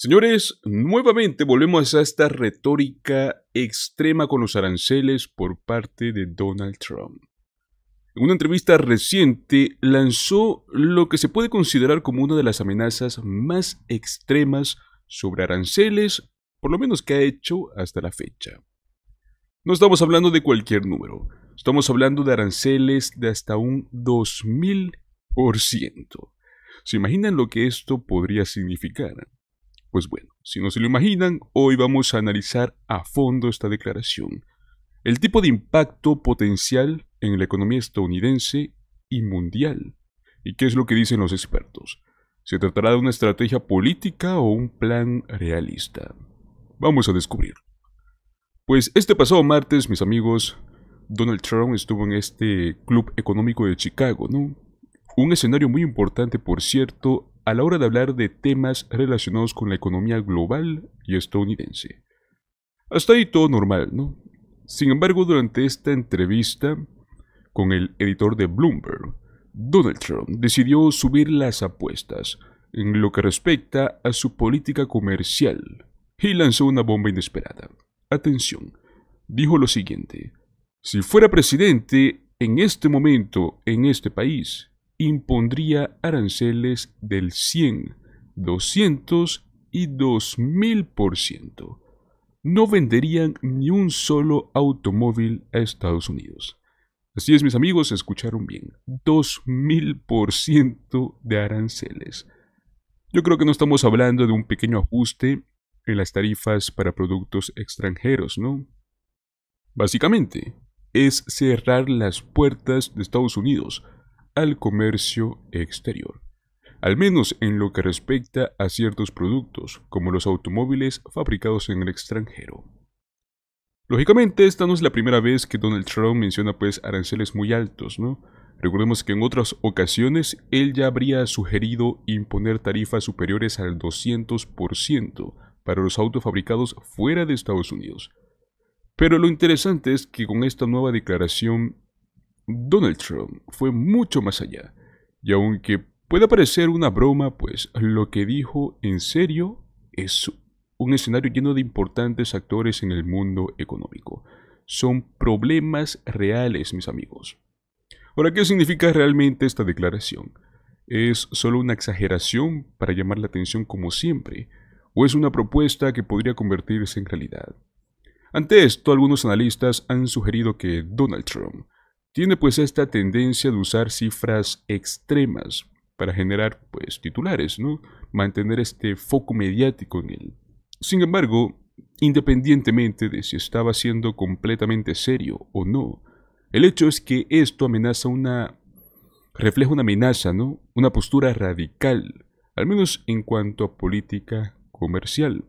Señores, nuevamente volvemos a esta retórica extrema con los aranceles por parte de Donald Trump. En una entrevista reciente lanzó lo que se puede considerar como una de las amenazas más extremas sobre aranceles, por lo menos que ha hecho hasta la fecha. No estamos hablando de cualquier número, estamos hablando de aranceles de hasta un 2000%. ¿Se imaginan lo que esto podría significar? Pues bueno, si no se lo imaginan, hoy vamos a analizar a fondo esta declaración, el tipo de impacto potencial en la economía estadounidense y mundial, y qué es lo que dicen los expertos. ¿Se tratará de una estrategia política o un plan realista? Vamos a descubrir. Pues este pasado martes, mis amigos, Donald Trump estuvo en este Club Económico de Chicago, ¿no? Un escenario muy importante, por cierto, a la hora de hablar de temas relacionados con la economía global y estadounidense. Hasta ahí todo normal, ¿no? Sin embargo, durante esta entrevista con el editor de Bloomberg, Donald Trump decidió subir las apuestas en lo que respecta a su política comercial y lanzó una bomba inesperada. Atención, dijo lo siguiente, si fuera presidente en este momento en este país, impondría aranceles del 100, 200 y 2000%. No venderían ni un solo automóvil a Estados Unidos. Así es, mis amigos, escucharon bien. 2000% de aranceles. Yo creo que no estamos hablando de un pequeño ajuste en las tarifas para productos extranjeros, ¿no? Básicamente, es cerrar las puertas de Estados Unidos al comercio exterior, al menos en lo que respecta a ciertos productos, como los automóviles fabricados en el extranjero. Lógicamente, esta no es la primera vez que Donald Trump menciona pues aranceles muy altos, ¿no? Recordemos que en otras ocasiones él ya habría sugerido imponer tarifas superiores al 200% para los autos fabricados fuera de Estados Unidos. Pero lo interesante es que con esta nueva declaración Donald Trump fue mucho más allá, y aunque pueda parecer una broma, pues lo que dijo en serio es un escenario lleno de importantes actores en el mundo económico. Son problemas reales, mis amigos. Ahora, ¿qué significa realmente esta declaración? ¿Es solo una exageración para llamar la atención como siempre? ¿O es una propuesta que podría convertirse en realidad? Ante esto, algunos analistas han sugerido que Donald Trump tiene pues esta tendencia de usar cifras extremas para generar pues titulares, ¿no? Mantener este foco mediático en él. Sin embargo, independientemente de si estaba siendo completamente serio o no, el hecho es que esto amenaza una refleja una amenaza, ¿no? Una postura radical, al menos en cuanto a política comercial.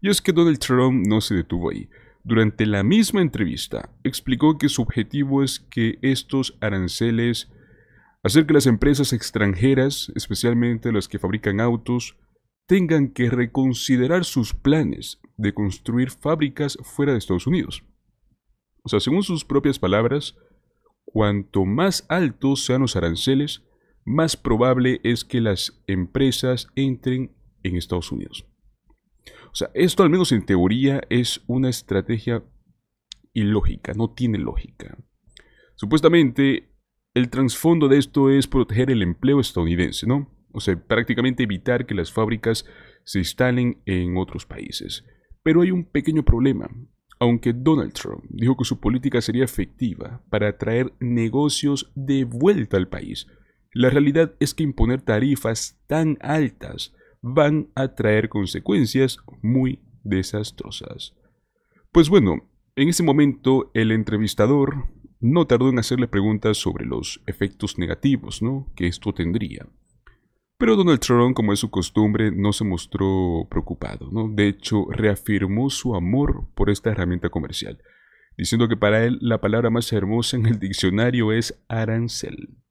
Y es que Donald Trump no se detuvo ahí. Durante la misma entrevista, explicó que su objetivo es que estos aranceles hacer que las empresas extranjeras, especialmente las que fabrican autos, tengan que reconsiderar sus planes de construir fábricas fuera de Estados Unidos. O sea, según sus propias palabras, cuanto más altos sean los aranceles, más probable es que las empresas entren en Estados Unidos. O sea, esto al menos en teoría es una estrategia ilógica, no tiene lógica. Supuestamente, el trasfondo de esto es proteger el empleo estadounidense, ¿no? O sea, prácticamente evitar que las fábricas se instalen en otros países. Pero hay un pequeño problema. Aunque Donald Trump dijo que su política sería efectiva para atraer negocios de vuelta al país, la realidad es que imponer tarifas tan altas van a traer consecuencias muy desastrosas. Pues bueno, en ese momento el entrevistador no tardó en hacerle preguntas sobre los efectos negativos que esto tendría. Pero Donald Trump, como es su costumbre, no se mostró preocupado. ¿no? De hecho, reafirmó su amor por esta herramienta comercial, diciendo que para él la palabra más hermosa en el diccionario es arancel.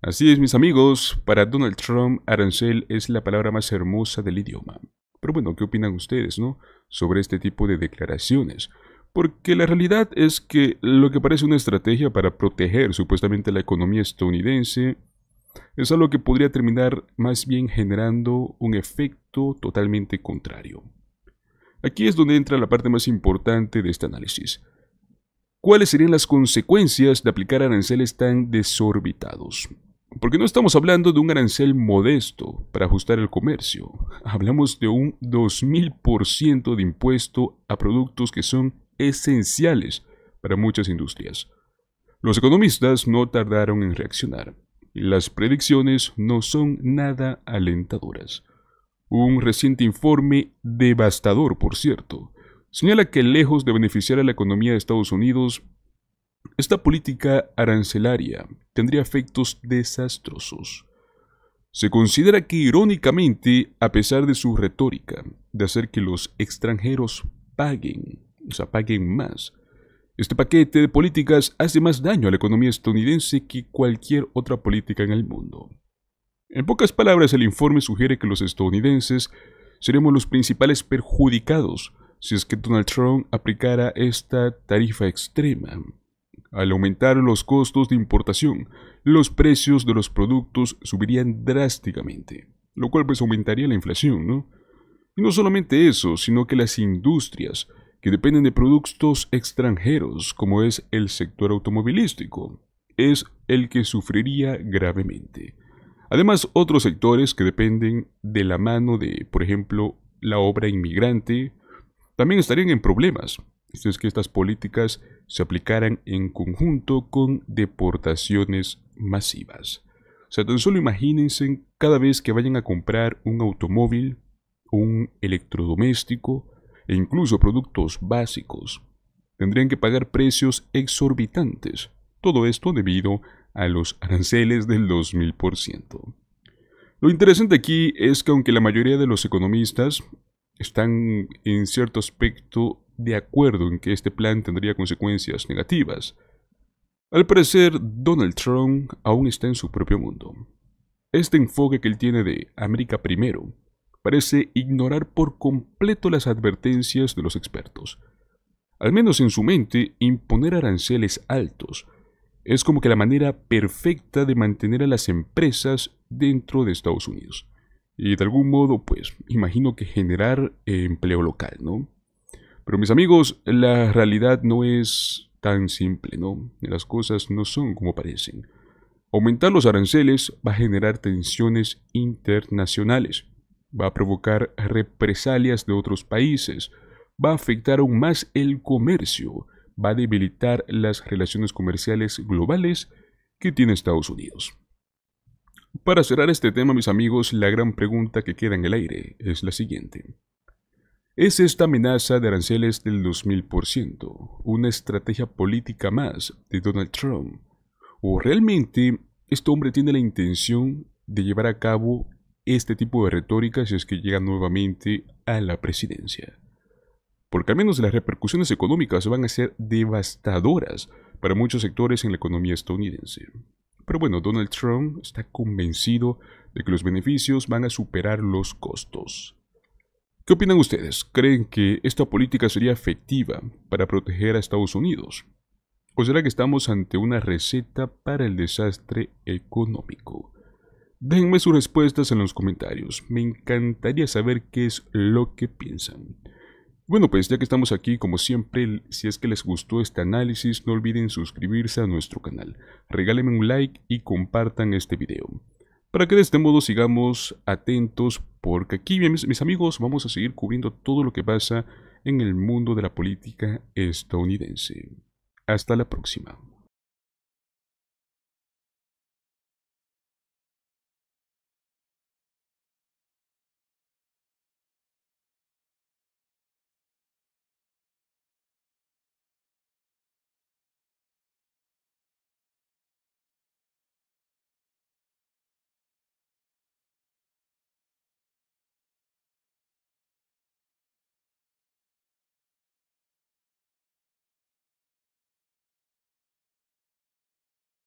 Así es, mis amigos, para Donald Trump, arancel es la palabra más hermosa del idioma. Pero bueno, ¿qué opinan ustedes, Sobre este tipo de declaraciones. Porque la realidad es que lo que parece una estrategia para proteger supuestamente la economía estadounidense es algo que podría terminar más bien generando un efecto totalmente contrario. Aquí es donde entra la parte más importante de este análisis. ¿Cuáles serían las consecuencias de aplicar aranceles tan desorbitados? porque no estamos hablando de un arancel modesto para ajustar el comercio. Hablamos de un 2.000% de impuesto a productos que son esenciales para muchas industrias. Los economistas no tardaron en reaccionar las predicciones no son nada alentadoras. Un reciente informe, devastador por cierto, señala que lejos de beneficiar a la economía de Estados Unidos, esta política arancelaria tendría efectos desastrosos. Se considera que irónicamente, a pesar de su retórica de hacer que los extranjeros paguen, o sea, paguen más, este paquete de políticas hace más daño a la economía estadounidense que cualquier otra política en el mundo. En pocas palabras, el informe sugiere que los estadounidenses seríamos los principales perjudicados si es que Donald Trump aplicara esta tarifa extrema. Al aumentar los costos de importación, los precios de los productos subirían drásticamente, lo cual pues aumentaría la inflación, ¿no? Y no solamente eso, sino que las industrias que dependen de productos extranjeros, como es el sector automovilístico, es el que sufriría gravemente. Además, otros sectores que dependen de la mano de, por ejemplo, la obra inmigrante, también estarían en problemas, es que estas políticas se aplicaran en conjunto con deportaciones masivas. O sea, tan solo imagínense cada vez que vayan a comprar un automóvil, un electrodoméstico e incluso productos básicos, tendrían que pagar precios exorbitantes. Todo esto debido a los aranceles del 2000%. Lo interesante aquí es que aunque la mayoría de los economistas están en cierto aspecto de acuerdo en que este plan tendría consecuencias negativas. Al parecer, Donald Trump aún está en su propio mundo. Este enfoque que él tiene de América primero parece ignorar por completo las advertencias de los expertos. Al menos en su mente, imponer aranceles altos es como que la manera perfecta de mantener a las empresas dentro de Estados Unidos. Y de algún modo, pues, imagino que generar eh, empleo local, ¿no? Pero mis amigos, la realidad no es tan simple, ¿no? Las cosas no son como parecen. Aumentar los aranceles va a generar tensiones internacionales, va a provocar represalias de otros países, va a afectar aún más el comercio, va a debilitar las relaciones comerciales globales que tiene Estados Unidos. Para cerrar este tema, mis amigos, la gran pregunta que queda en el aire es la siguiente. Es esta amenaza de aranceles del 2000%, una estrategia política más de Donald Trump, o realmente este hombre tiene la intención de llevar a cabo este tipo de retórica si es que llega nuevamente a la presidencia. Porque al menos las repercusiones económicas van a ser devastadoras para muchos sectores en la economía estadounidense. Pero bueno, Donald Trump está convencido de que los beneficios van a superar los costos. ¿Qué opinan ustedes? ¿Creen que esta política sería efectiva para proteger a Estados Unidos? ¿O será que estamos ante una receta para el desastre económico? Déjenme sus respuestas en los comentarios. Me encantaría saber qué es lo que piensan. Bueno, pues ya que estamos aquí, como siempre, si es que les gustó este análisis, no olviden suscribirse a nuestro canal. Regálenme un like y compartan este video para que de este modo sigamos atentos porque aquí mis, amigos vamos a seguir cubriendo todo lo que pasa en el mundo de la política estadounidense. Hasta la próxima.